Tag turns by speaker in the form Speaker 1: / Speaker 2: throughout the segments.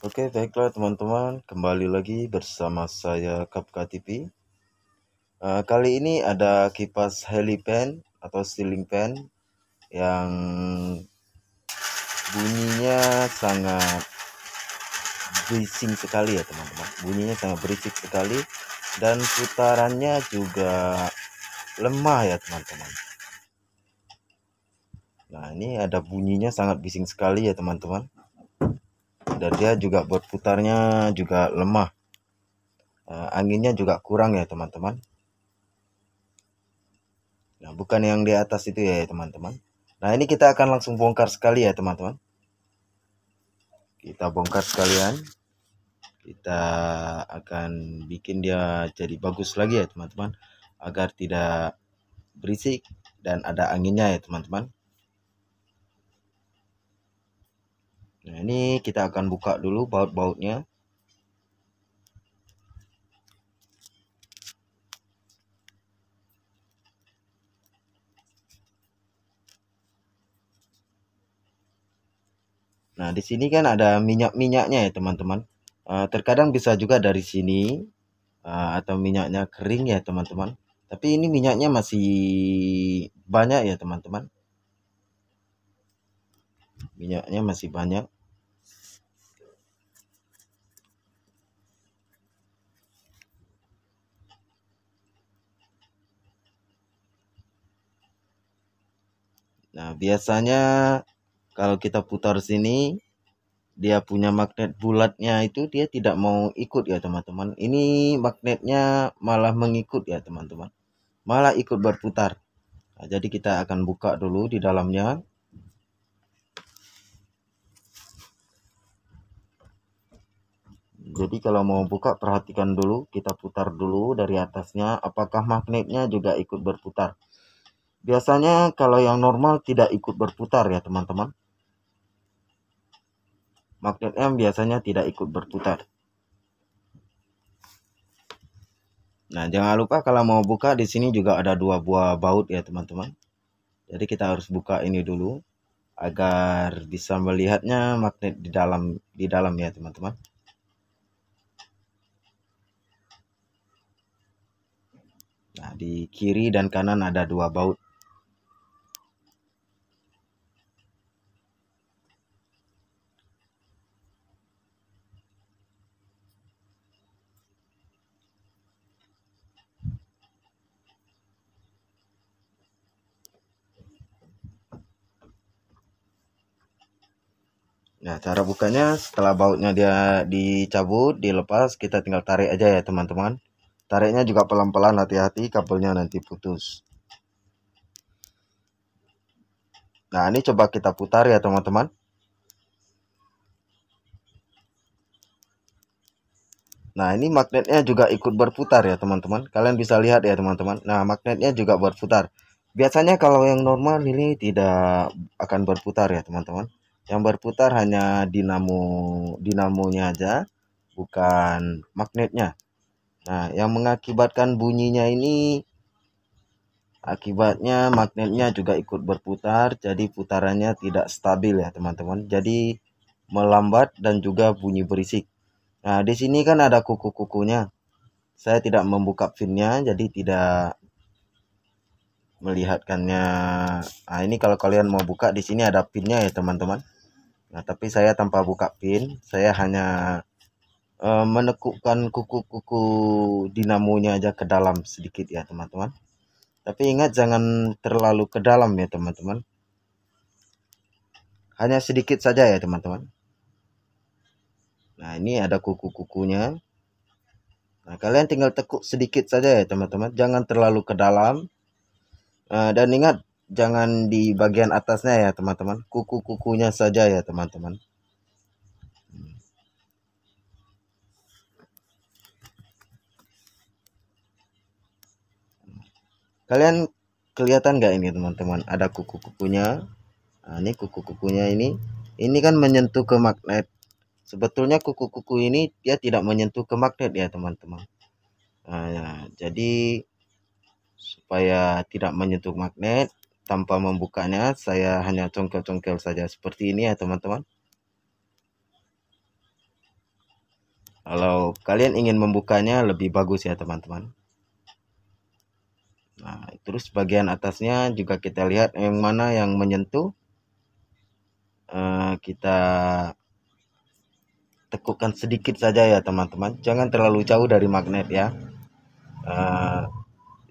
Speaker 1: Oke, baiklah teman-teman, kembali lagi bersama saya Kapka TV. Uh, eh, kali ini ada kipas helipen atau ceiling pen yang bunyinya sangat bising sekali ya teman-teman. Bunyinya sangat berisik sekali dan putarannya juga lemah ya teman-teman. Nah, ini ada bunyinya sangat bising sekali ya teman-teman dan dia juga berputarnya juga lemah uh, anginnya juga kurang ya teman-teman nah bukan yang di atas itu ya teman-teman nah ini kita akan langsung bongkar sekali ya teman-teman kita bongkar sekalian kita akan bikin dia jadi bagus lagi ya teman-teman agar tidak berisik dan ada anginnya ya teman-teman nah ini kita akan buka dulu baut-bautnya Nah, di sini kan ada minyak-minyaknya ya, teman-teman. Eh, terkadang bisa juga dari sini eh, atau minyaknya kering ya, teman-teman. Tapi ini minyaknya masih banyak ya, teman-teman. Minyaknya masih banyak. Nah, biasanya kalau kita putar sini, dia punya magnet bulatnya itu dia tidak mau ikut ya teman-teman. Ini magnetnya malah mengikut ya teman-teman. Malah ikut berputar. Nah, jadi kita akan buka dulu di dalamnya. Jadi kalau mau buka perhatikan dulu, kita putar dulu dari atasnya apakah magnetnya juga ikut berputar. Biasanya kalau yang normal tidak ikut berputar ya teman-teman. Magnet M biasanya tidak ikut berputar. Nah, jangan lupa kalau mau buka di sini juga ada dua buah baut ya, teman-teman. Jadi kita harus buka ini dulu agar bisa melihatnya magnet di dalam di dalam ya, teman-teman. Nah, di kiri dan kanan ada dua baut. Nah, cara bukanya setelah bautnya dia dicabut, dilepas, kita tinggal tarik aja ya teman-teman. Tariknya juga pelan-pelan, hati-hati kabelnya nanti putus. Nah, ini coba kita putar ya teman-teman. Nah, ini magnetnya juga ikut berputar ya teman-teman. Kalian bisa lihat ya teman-teman. Nah, magnetnya juga berputar. Biasanya kalau yang normal ini tidak akan berputar ya teman-teman yang berputar hanya dinamo dinamonya aja bukan magnetnya nah yang mengakibatkan bunyinya ini akibatnya magnetnya juga ikut berputar jadi putarannya tidak stabil ya teman-teman jadi melambat dan juga bunyi berisik nah di sini kan ada kuku-kukunya saya tidak membuka finnya jadi tidak melihatkannya. Nah, ini kalau kalian mau buka di sini ada pinnya ya, teman-teman. Nah, tapi saya tanpa buka pin, saya hanya uh, menekukkan kuku-kuku dinamonya aja ke dalam sedikit ya, teman-teman. Tapi ingat jangan terlalu ke dalam ya, teman-teman. Hanya sedikit saja ya, teman-teman. Nah, ini ada kuku-kukunya. Nah, kalian tinggal tekuk sedikit saja ya, teman-teman. Jangan terlalu ke dalam. Uh, dan ingat jangan di bagian atasnya ya teman-teman kuku-kukunya saja ya teman-teman kalian kelihatan nggak ini teman-teman ada kuku-kukunya nah, ini kuku-kukunya ini ini kan menyentuh ke magnet sebetulnya kuku-kuku ini dia tidak menyentuh ke magnet ya teman-teman nah, ya. jadi supaya tidak menyentuh magnet tanpa membukanya saya hanya congkel-congkel saja seperti ini ya teman-teman kalau kalian ingin membukanya lebih bagus ya teman-teman nah terus bagian atasnya juga kita lihat yang mana yang menyentuh eh, kita tekukan sedikit saja ya teman-teman jangan terlalu jauh dari magnet ya eh,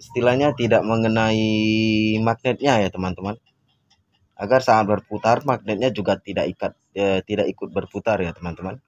Speaker 1: istilahnya tidak mengenai magnetnya ya teman-teman agar saat berputar magnetnya juga tidak ikat eh, tidak ikut berputar ya teman-teman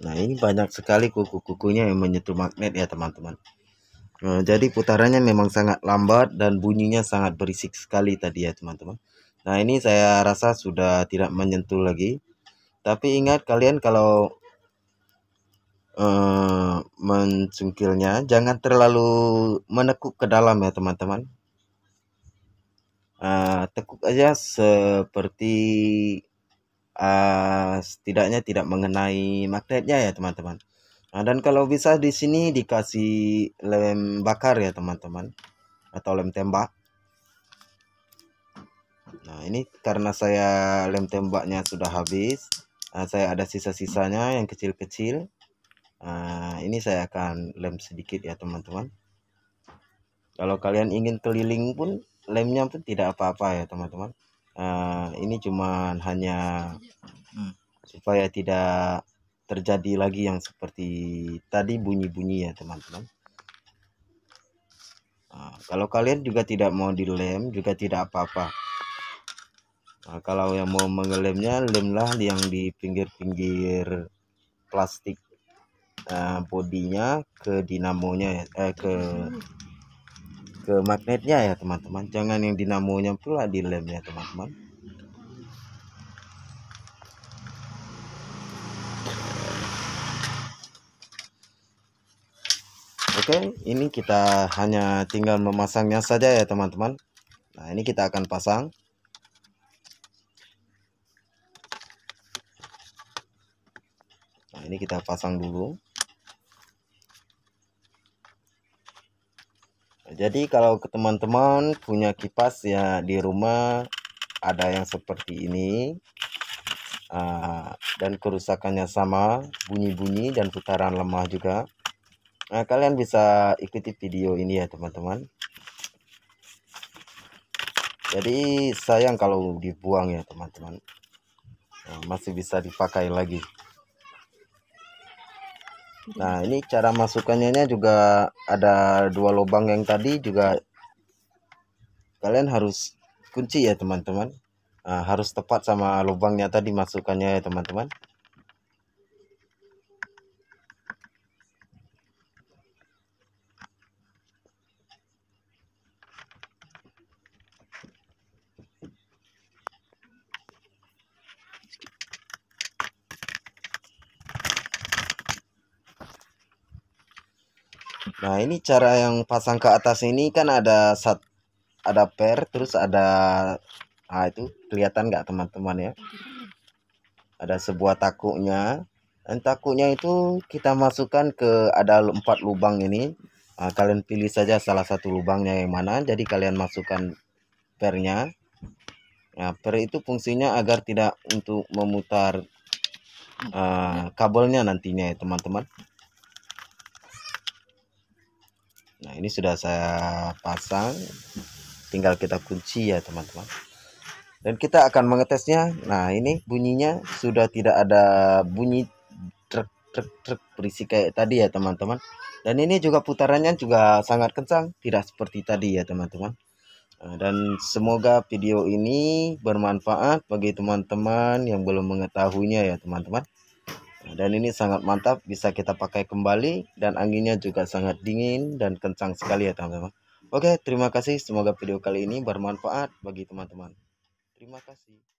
Speaker 1: Nah ini banyak sekali kuku-kukunya yang menyentuh magnet ya teman-teman nah, Jadi putarannya memang sangat lambat dan bunyinya sangat berisik sekali tadi ya teman-teman Nah ini saya rasa sudah tidak menyentuh lagi Tapi ingat kalian kalau uh, mencungkilnya jangan terlalu menekuk ke dalam ya teman-teman uh, Tekuk aja seperti Ah, setidaknya tidak mengenai magnetnya ya teman-teman nah, dan kalau bisa di sini dikasih lem bakar ya teman-teman atau lem tembak nah ini karena saya lem tembaknya sudah habis nah, saya ada sisa-sisanya yang kecil-kecil nah, ini saya akan lem sedikit ya teman-teman kalau kalian ingin keliling pun lemnya pun tidak apa-apa ya teman-teman Ah, ini cuma hanya hmm. supaya tidak terjadi lagi yang seperti tadi bunyi-bunyi ya teman-teman nah, kalau kalian juga tidak mau dilem juga tidak apa-apa nah, kalau yang mau mengelemnya lemlah yang di pinggir-pinggir plastik uh, bodinya ke dinamonya ya, eh, ke ke magnetnya ya teman-teman jangan yang dinamonya pula di lemnya teman-teman Oke ini kita hanya tinggal memasangnya saja ya teman-teman Nah ini kita akan pasang Nah ini kita pasang dulu jadi kalau ke teman-teman punya kipas ya di rumah ada yang seperti ini uh, dan kerusakannya sama bunyi-bunyi dan putaran lemah juga nah kalian bisa ikuti video ini ya teman-teman jadi sayang kalau dibuang ya teman-teman nah, masih bisa dipakai lagi Iya. Nah, ini cara masukannya juga ada dua lubang yang tadi juga kalian harus kunci ya, teman-teman. Nah, harus tepat sama lubangnya tadi masukannya ya, teman-teman. Nah, ini cara yang pasang ke atas ini kan ada sat ada per terus ada ah itu kelihatan nggak teman-teman ya? Ada sebuah takuknya. Dan takuknya itu kita masukkan ke ada empat lubang ini. Nah, kalian pilih saja salah satu lubangnya yang mana. Jadi kalian masukkan pernya. Nah, per itu fungsinya agar tidak untuk memutar uh, kabelnya nantinya ya, teman-teman. nah ini sudah saya pasang tinggal kita kunci ya teman-teman dan kita akan mengetesnya nah ini bunyinya sudah tidak ada bunyi truk truk truk berisik kayak tadi ya teman-teman dan ini juga putarannya juga sangat kencang tidak seperti tadi ya teman-teman nah, dan semoga video ini bermanfaat bagi teman-teman yang belum mengetahuinya ya teman-teman Nah, dan ini sangat mantap bisa kita pakai kembali dan anginnya juga sangat dingin dan kencang sekali ya teman-teman oke terima kasih semoga video kali ini bermanfaat bagi teman-teman terima kasih